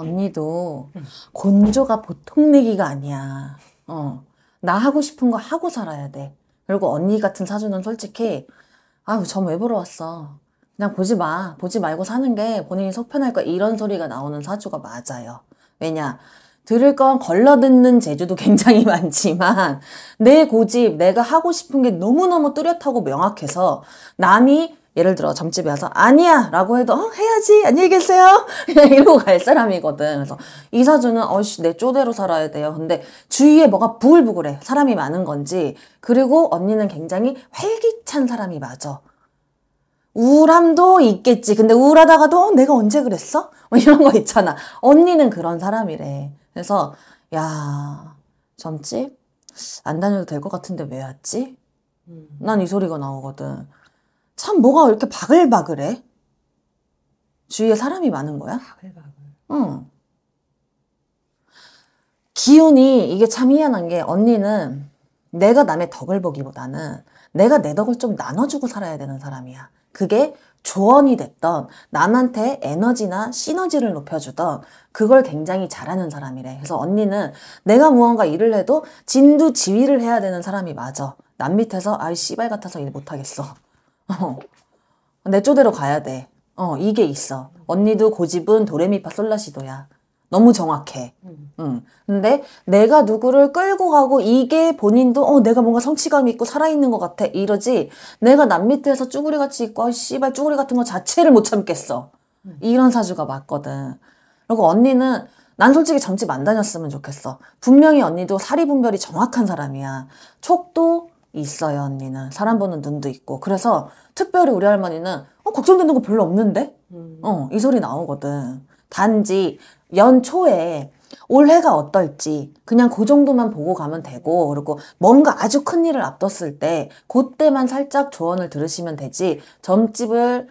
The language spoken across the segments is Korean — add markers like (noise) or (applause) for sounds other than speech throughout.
언니도 곤조가 보통 내기가 아니야. 어. 나 하고 싶은 거 하고 살아야 돼. 그리고 언니 같은 사주는 솔직히, 아우점왜 보러 왔어. 그냥 보지 마. 보지 말고 사는 게 본인이 속편할 거야. 이런 소리가 나오는 사주가 맞아요. 왜냐. 들을 건 걸러듣는 재주도 (laughs) 굉장히 많지만 내 고집, 내가 하고 싶은 게 너무너무 뚜렷하고 명확해서 남이 예를 들어 점집에 와서 아니야 라고 해도 어, 해야지 안녕히 계세요 그냥 (laughs) 이러고 갈 사람이거든 그래서 이사주는 어이씨 내 쪼대로 살아야 돼요 근데 주위에 뭐가 부글부글해 사람이 많은 건지 그리고 언니는 굉장히 활기찬 사람이 맞아 우울함도 있겠지 근데 우울하다가도 어, 내가 언제 그랬어? 뭐 이런 거 있잖아 언니는 그런 사람이래 그래서 야 점집 안 다녀도 될 것 같은데 왜 왔지? 난 이 소리가 나오거든 참 뭐가 이렇게 바글바글해? 주위에 사람이 많은 거야? 바글바글. 응. 기운이 이게 참 희한한 게 언니는 내가 남의 덕을 보기보다는 내가 내 덕을 좀 나눠주고 살아야 되는 사람이야. 그게 조언이 됐던 남한테 에너지나 시너지를 높여주던 그걸 굉장히 잘하는 사람이래. 그래서 언니는 내가 무언가 일을 해도 진두 지휘를 해야 되는 사람이 맞아. 남 밑에서 아이 씨발 같아서 일 못하겠어. 어. 내 쪼대로 가야 돼. 어, 이게 있어. 언니도 고집은 도레미파 솔라시도야. 너무 정확해. 음. 응. 근데 내가 누구를 끌고 가고 이게 본인도 어 내가 뭔가 성취감 있고 살아있는 것 같아 이러지 내가 남 밑에서 쭈구리 같이 있고 씨발 쭈구리 같은 거 자체를 못 참겠어. 음. 이런 사주가 맞거든. 그리고 언니는 난 솔직히 점집 안 다녔으면 좋겠어. 분명히 언니도 사리 분별이 정확한 사람이야. 촉도 있어요, 언니는. 사람 보는 눈도 있고. 그래서 특별히 우리 할머니는 어, 걱정되는 거 별로 없는데? 음. 어, 이 소리 나오거든. 단지 연초에 올해가 어떨지 그냥 그 정도만 보고 가면 되고 그리고 뭔가 아주 큰 일을 앞뒀을 때 그때만 살짝 조언을 들으시면 되지 점집을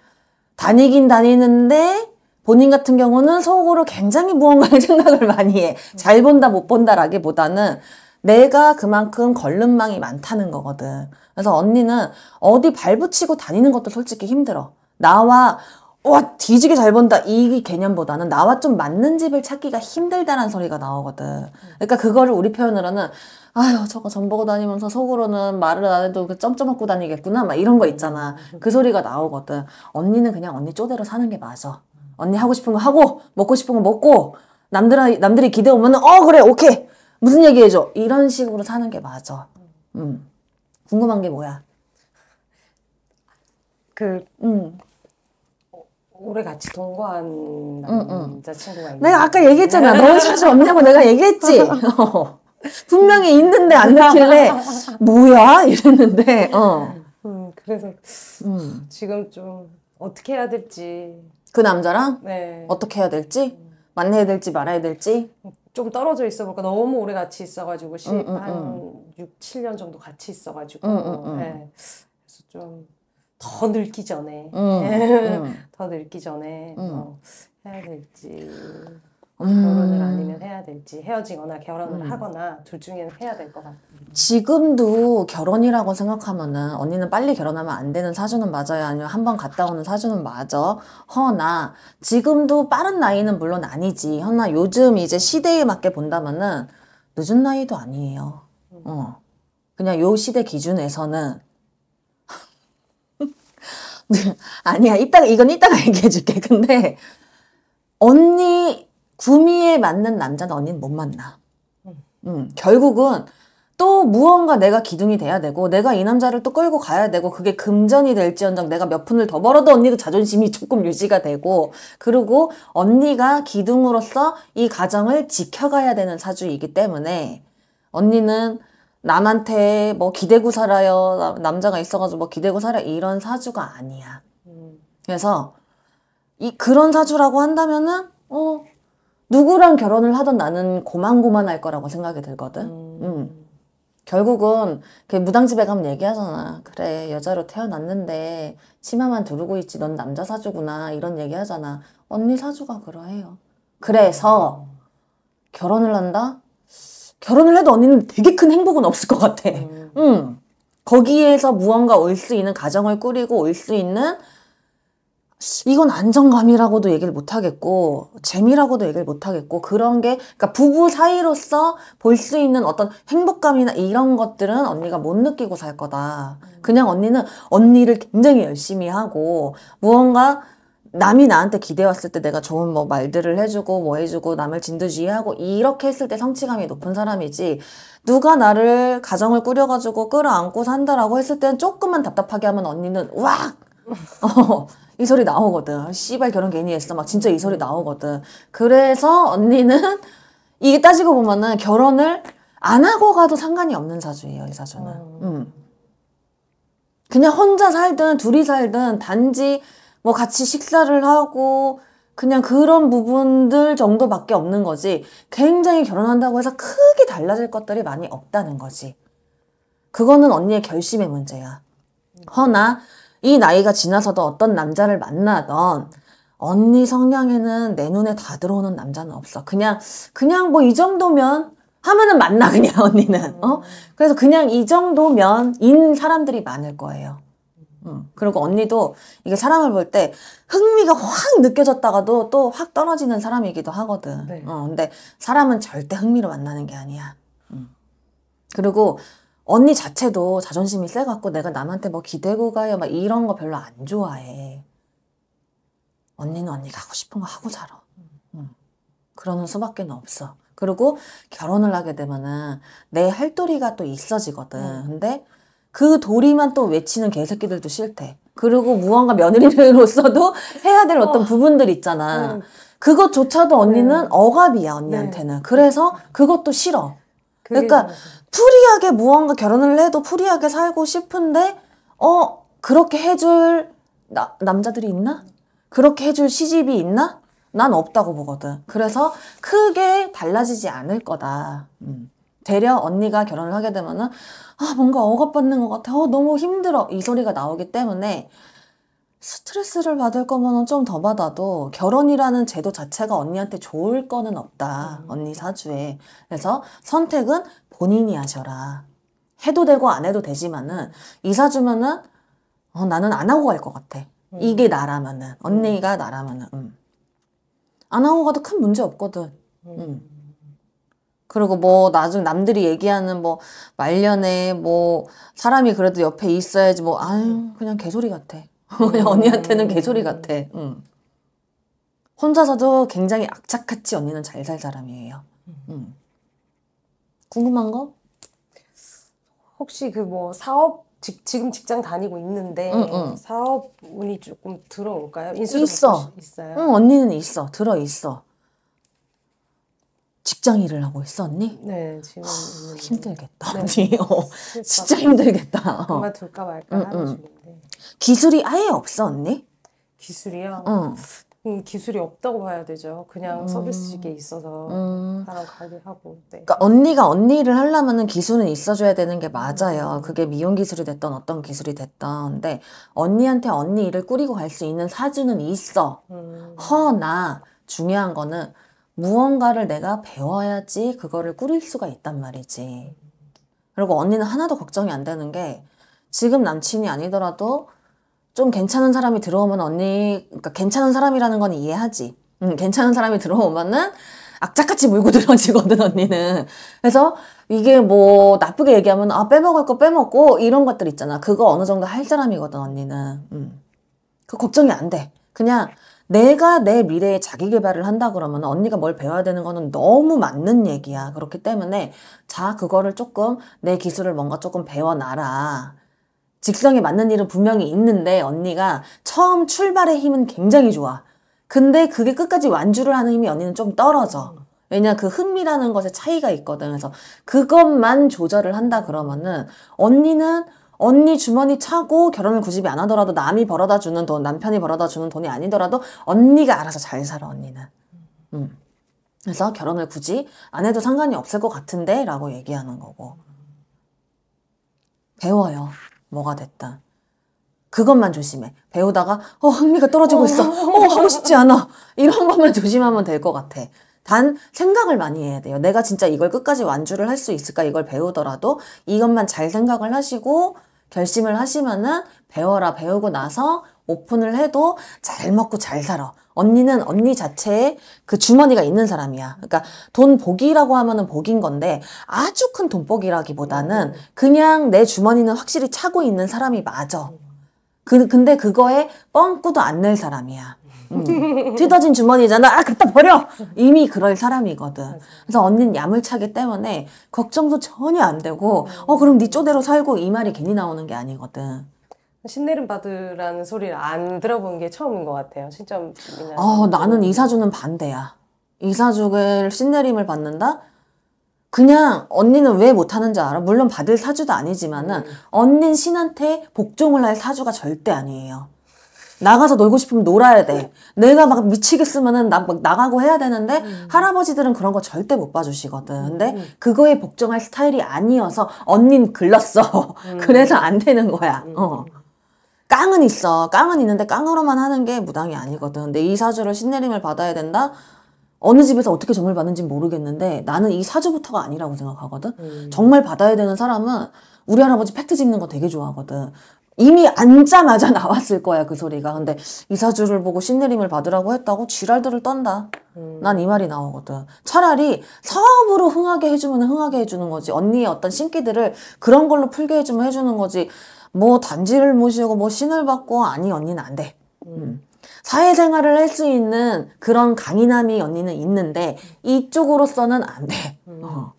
다니긴 다니는데 본인 같은 경우는 속으로 굉장히 무언가의 (laughs) 생각을 많이 해. 잘 본다 못 본다라기보다는 내가 그만큼 걸름망이 많다는 거거든. 그래서 언니는 어디 발붙이고 다니는 것도 솔직히 힘들어. 나와 와 뒤지게 잘 본다 이 개념보다는 나와 좀 맞는 집을 찾기가 힘들다는 소리가 나오거든. 그러니까 그거를 우리 표현으로는 아유 저거 전 보고 다니면서 속으로는 말을 안 해도 그 점점 먹고 다니겠구나 막 이런 거 있잖아. 그 소리가 나오거든. 언니는 그냥 언니 쪼대로 사는 게 맞아. 언니 하고 싶은 거 하고 먹고 싶은 거 먹고 남들 남들이 기대 오면은 어 그래 오케이 무슨 얘기 해줘? 이런 식으로 사는 게 맞아. 음. 궁금한 게 뭐야? 그, 음. 오래 같이 동거한 남자친구가 있는 내가 아까 얘기했잖아. 너는 자주 없냐고 내가 얘기했지. (laughs) 어. 분명히 있는데 안 느낄래. 뭐야? 이랬는데, 어. 음, 그래서 음. 지금 좀 어떻게 해야 될지. 그 남자랑? 네. 어떻게 해야 될지? 만나야 될지 말아야 될지? 음. 좀 떨어져 있어 볼까 너무 오래 같이 있어가지고 시, 음, 음, 한 6, 7년 정도 같이 있어가지고 네. 그래서 좀 더 늙기 전에 더 늙기 전에 어, (laughs) 해야 될지 음. 결혼을 아니면 해야 될지 될지 헤어지거나 결혼을 음. 하거나 둘 중에는 해야 될 것 같아요. 지금도 결혼이라고 생각하면은 언니는 빨리 결혼하면 안 되는 사주는 맞아요. 아니면 한 번 갔다 오는 사주는 맞아. 허나 지금도 빠른 나이는 물론 아니지. 허나 요즘 이제 시대에 맞게 본다면은 늦은 나이도 아니에요. 음. 어. 그냥 요 시대 기준에서는 (laughs) 네. 아니야 이따가 이건 이따가 (laughs) 얘기해 줄게. 근데 언니 구미에 맞는 남자는 언니는 못 만나. 음. 음, 결국은 또 무언가 내가 기둥이 돼야 되고 내가 이 남자를 또 끌고 가야 되고 그게 금전이 될지언정 내가 몇 푼을 더 벌어도 언니도 자존심이 (laughs) 조금 유지가 되고 그리고 언니가 기둥으로서 이 가정을 지켜가야 되는 사주이기 때문에 언니는 남한테 뭐 기대고 살아요 남자가 있어가지고 뭐 기대고 살아 이런 사주가 아니야 음. 그래서 이 그런 사주라고 한다면은 어 누구랑 결혼을 하던 나는 고만고만할 거라고 생각이 들거든. 음. 음. 결국은 그 무당집에 가면 얘기하잖아. 그래 여자로 태어났는데 치마만 두르고 있지 넌 남자 사주구나 이런 얘기하잖아. 언니 사주가 그러해요. 그래서 결혼을 한다? 결혼을 해도 언니는 되게 큰 행복은 없을 것 같아. 음. 음. 거기에서 무언가 올 수 있는 가정을 꾸리고 올 수 있는 이건 안정감이라고도 얘기를 못하겠고 재미라고도 얘기를 못하겠고 그런 게 그러니까 부부 사이로서 볼 수 있는 어떤 행복감이나 이런 것들은 언니가 못 느끼고 살 거다. 음. 그냥 언니는 언니를 굉장히 열심히 하고 무언가 남이 나한테 기대왔을 때 내가 좋은 뭐 말들을 해주고 뭐 해주고 남을 진두지휘하고 이렇게 했을 때 성취감이 높은 사람이지 누가 나를 가정을 꾸려가지고 끌어안고 산다라고 했을 때는 조금만 답답하게 하면 언니는 와 (laughs) 어, 이 소리 나오거든. 씨발 결혼 괜히 했어. 막 진짜 이 소리 나오거든. 그래서 언니는 (laughs) 이게 따지고 보면은 결혼을 안 하고 가도 상관이 없는 사주예요, 이 사주는. 어. 음. 그냥 혼자 살든 둘이 살든 단지 뭐 같이 식사를 하고 그냥 그런 부분들 정도밖에 없는 거지 굉장히 결혼한다고 해서 크게 달라질 것들이 많이 없다는 거지. 그거는 언니의 결심의 문제야. 허나 이 나이가 지나서도 어떤 남자를 만나던 언니 성향에는 내 눈에 다 들어오는 남자는 없어. 그냥 그냥 뭐 이 정도면 하면은 만나 그냥 (laughs) 언니는. 음. 어? 그래서 그냥 이 정도면 인 사람들이 많을 거예요. 음. 그리고 언니도 이게 사람을 볼 때 흥미가 확 느껴졌다가도 또 확 떨어지는 사람이기도 하거든. 네. 어, 근데 사람은 절대 흥미로 만나는 게 아니야. 음. 그리고 언니 자체도 자존심이 세갖고 내가 남한테 뭐 기대고 가요 막 이런 거 별로 안 좋아해. 언니는 언니가 하고 싶은 거 하고 살아. 그러는 수밖에 없어. 그리고 결혼을 하게 되면은 내 할도리가 또 있어지거든. 음. 근데 그 도리만 또 외치는 개새끼들도 싫대. 그리고 무언가 며느리로서도 (laughs) 해야 될 어떤 어. 부분들 있잖아. 음. 그것조차도 언니는 음. 억압이야, 언니한테는. 네. 그래서 그것도 싫어. 그러니까 프리하게 무언가 결혼을 해도 프리하게 살고 싶은데 어 그렇게 해줄 나, 남자들이 있나? 그렇게 해줄 시집이 있나? 난 없다고 보거든. 그래서 크게 달라지지 않을 거다. 음. 되려 언니가 결혼을 하게 되면은 아 뭔가 억압받는 것 같아. 어 너무 힘들어 이 소리가 나오기 때문에 스트레스를 받을 거면 좀 더 받아도 결혼이라는 제도 자체가 언니한테 좋을 거는 없다. 음. 언니 사주에. 그래서 선택은 본인이 하셔라. 해도 되고 안 해도 되지만은 이사 주면은 어, 나는 안 하고 갈 것 같아. 음. 이게 나라면은 언니가 음. 나라면은 음. 안 하고 가도 큰 문제 없거든. 음. 음. 그리고 뭐 나중 남들이 얘기하는 뭐 말년에 뭐 사람이 그래도 옆에 있어야지 뭐 아유 그냥 개소리 같아. 어. 언니한테는 개소리 같아. 응. 혼자서도 굉장히 악착같이 언니는 잘 살 사람이에요. 음. 응. 궁금한 거? 혹시 그 뭐 사업 직, 지금 직장 다니고 있는데 응, 응. 사업 운이 조금 들어올까요? 있어. 있어요. 응, 언니는 있어. 들어 있어. 직장 일을 하고 있어 언니? 네 지금 하, 힘들겠다 네. 언니 어, 진짜 힘들겠다 그만둘까 말까 응, 응. 기술이 아예 없어 언니? 기술이요? 응. 음, 기술이 없다고 봐야 되죠. 그냥 음. 서비스직에 있어서 음. 사람 가게 하고. 네. 그러니까 언니가 언니를 하려면 기술은 있어줘야 되는 게 맞아요. 그게 미용 기술이 됐던 어떤 기술이 됐던. 근데 언니한테 언니 일을 꾸리고 갈 수 있는 사주는 있어. 음. 허나 중요한 거는 무언가를 내가 배워야지 그거를 꾸릴 수가 있단 말이지. 그리고 언니는 하나도 걱정이 안 되는 게 지금 남친이 아니더라도 좀 괜찮은 사람이 들어오면 언니, 그러니까 괜찮은 사람이라는 건 이해하지. 응, 음, 괜찮은 사람이 들어오면은 악착같이 물고 (laughs) 들어지거든, 언니는. 그래서 이게 뭐 나쁘게 얘기하면 아, 빼먹을 거 빼먹고 이런 것들 있잖아. 그거 어느 정도 할 사람이거든, 언니는. 응. 음. 그 걱정이 안 돼. 그냥 내가 내 미래에 자기 개발을 한다 그러면 언니가 뭘 배워야 되는 거는 너무 맞는 얘기야. 그렇기 때문에 자, 그거를 조금 내 기술을 뭔가 조금 배워놔라. 직성에 맞는 일은 분명히 있는데 언니가 처음 출발의 힘은 굉장히 좋아. 근데 그게 끝까지 완주를 하는 힘이 언니는 좀 떨어져. 왜냐 그 흥미라는 것에 차이가 있거든. 그래서 그것만 조절을 한다 그러면은 언니는 언니 주머니 차고 결혼을 굳이 안 하더라도 남이 벌어다 주는 돈, 남편이 벌어다 주는 돈이 아니더라도 언니가 알아서 잘 살아 언니는. 음. 그래서 결혼을 굳이 안 해도 상관이 없을 것 같은데라고 얘기하는 거고. 배워요. 뭐가 됐다. 그것만 조심해. 배우다가 어 흥미가 떨어지고 있어. 어, 어 하고 싶지 않아. 이런 것만 조심하면 될 것 같아. 단 생각을 많이 해야 돼요. 내가 진짜 이걸 끝까지 완주를 할 수 있을까 이걸 배우더라도 이것만 잘 생각을 하시고 결심을 하시면은 배워라 배우고 나서 오픈을 해도 잘 먹고 잘 살아. 언니는 언니 자체에 그 주머니가 있는 사람이야. 그러니까 돈 복이라고 하면은 복인 건데 아주 큰 돈복이라기보다는 그냥 내 주머니는 확실히 차고 있는 사람이 맞아. 그, 근데 그거에 뻥꾸도 안 낼 사람이야. 음. (laughs) 뜯어진 주머니잖아. 아, 갖다 버려! 이미 그럴 사람이거든. 그래서 언니는 야물차기 때문에 걱정도 전혀 안 되고, 어, 그럼 네 쪼대로 살고 이 말이 괜히 나오는 게 아니거든. 신내림 받으라는 소리를 안 들어본 게 처음인 것 같아요. 신점. 아, 나는 이사주는 반대야. 이사주를 신내림을 받는다? 그냥 언니는 왜 못하는지 알아? 물론 받을 사주도 아니지만은 음. 언닌 신한테 복종을 할 사주가 절대 아니에요. 나가서 놀고 싶으면 놀아야 돼. 내가 막 미치겠으면은 나, 막 나가고 해야 되는데 음. 할아버지들은 그런 거 절대 못 봐주시거든. 근데 음. 그거에 복종할 스타일이 아니어서 언닌 글렀어. 음. (laughs) 그래서 안 되는 거야. 음. 어. 깡은 있어. 깡은 있는데 깡으로만 하는 게 무당이 아니거든. 근데 이 사주를 신내림을 받아야 된다? 어느 집에서 어떻게 점을 받는지 모르겠는데 나는 이 사주부터가 아니라고 생각하거든. 음. 정말 받아야 되는 사람은 우리 할아버지 팩트 짚는 거 되게 좋아하거든. 이미 앉자마자 (laughs) 나왔을 거야 그 소리가. 근데 이 사주를 보고 신내림을 받으라고 했다고 지랄들을 떤다. 음. 난이 말이 나오거든. 차라리 사업으로 흥하게 해주면 흥하게 해주는 거지. 언니의 어떤 신기들을 그런 걸로 풀게 해주면 해주는 거지. 뭐 단지를 모시고 뭐 신을 받고 아니 언니는 안 돼. 음. 음. 사회생활을 할 수 있는 그런 강인함이 언니는 있는데 이쪽으로서는 안 돼. 음. 어.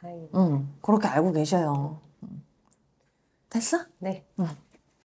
다행이다. 음, 그렇게 알고 계셔요. 음. 됐어? 네. 응. 음.